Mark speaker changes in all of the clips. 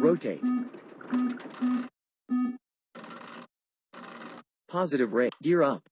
Speaker 1: Rotate. Positive rate. Gear up.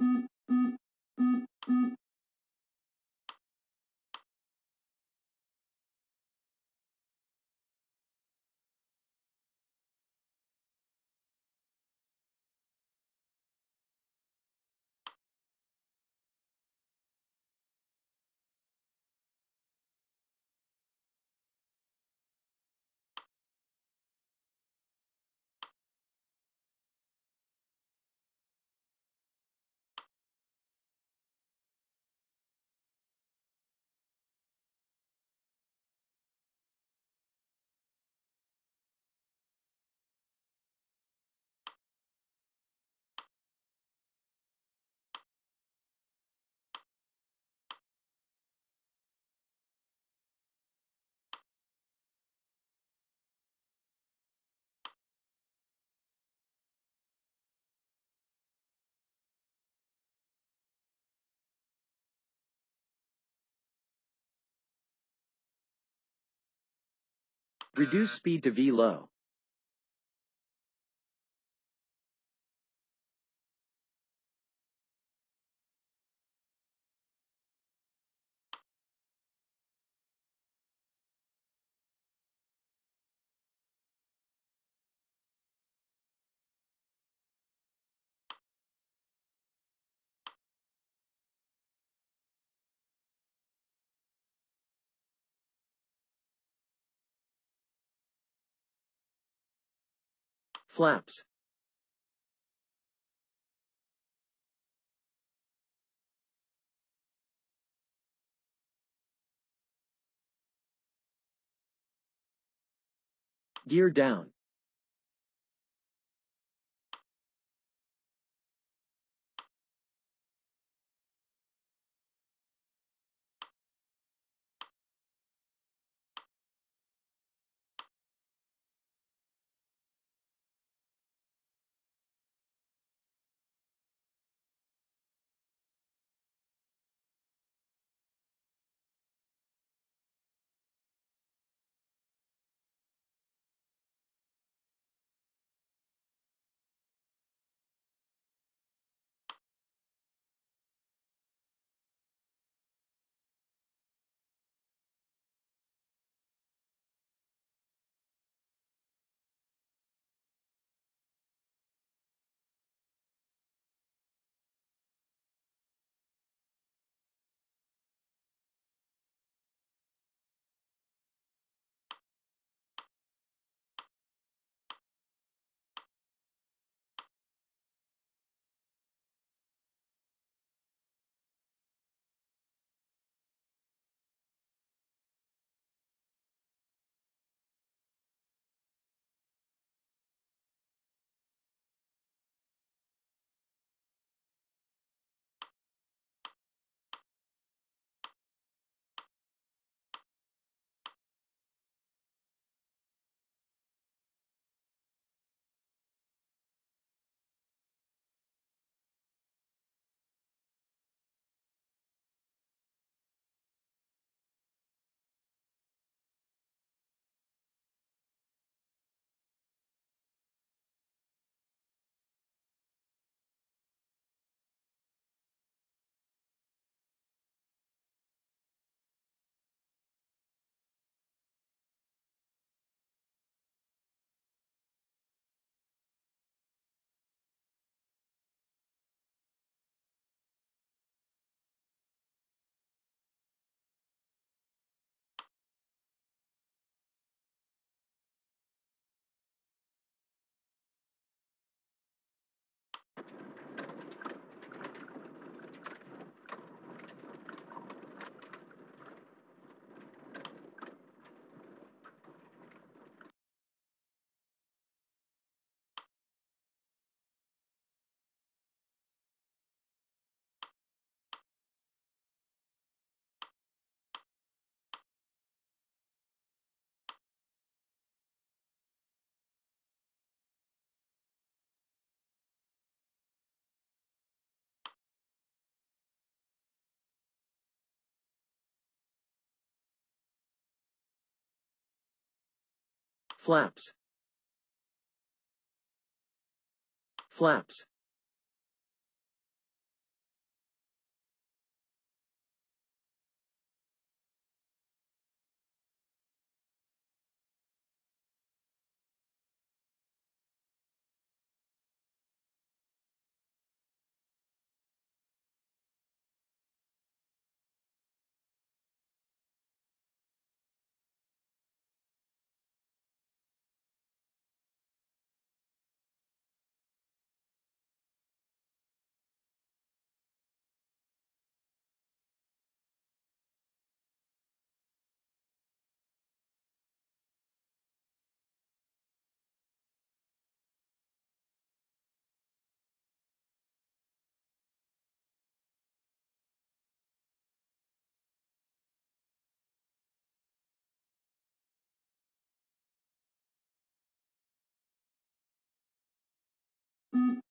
Speaker 1: Mm-hmm. Reduce speed to V low. flaps gear down flaps flaps うん。